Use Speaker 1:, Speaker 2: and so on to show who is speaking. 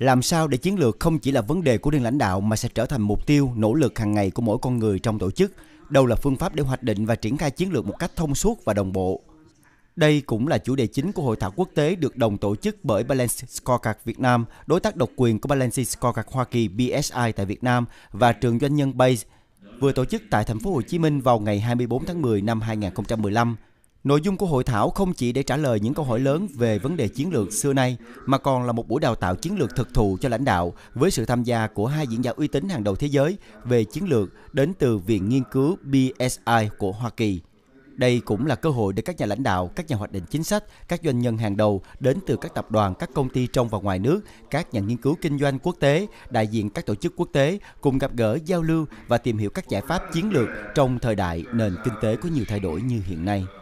Speaker 1: Làm sao để chiến lược không chỉ là vấn đề của riêng lãnh đạo mà sẽ trở thành mục tiêu, nỗ lực hàng ngày của mỗi con người trong tổ chức? Đâu là phương pháp để hoạch định và triển khai chiến lược một cách thông suốt và đồng bộ? Đây cũng là chủ đề chính của hội thảo quốc tế được đồng tổ chức bởi Balance Scorecard Việt Nam, đối tác độc quyền của Balance Scorecard Hoa Kỳ BSI tại Việt Nam và trường doanh nhân Base vừa tổ chức tại thành phố Hồ Chí Minh vào ngày 24 tháng 10 năm 2015. Nội dung của hội thảo không chỉ để trả lời những câu hỏi lớn về vấn đề chiến lược xưa nay, mà còn là một buổi đào tạo chiến lược thực thụ cho lãnh đạo với sự tham gia của hai diễn giả uy tín hàng đầu thế giới về chiến lược đến từ Viện Nghiên cứu BSI của Hoa Kỳ. Đây cũng là cơ hội để các nhà lãnh đạo, các nhà hoạch định chính sách, các doanh nhân hàng đầu đến từ các tập đoàn, các công ty trong và ngoài nước, các nhà nghiên cứu kinh doanh quốc tế, đại diện các tổ chức quốc tế cùng gặp gỡ, giao lưu và tìm hiểu các giải pháp chiến lược trong thời đại nền kinh tế có nhiều thay đổi như hiện nay.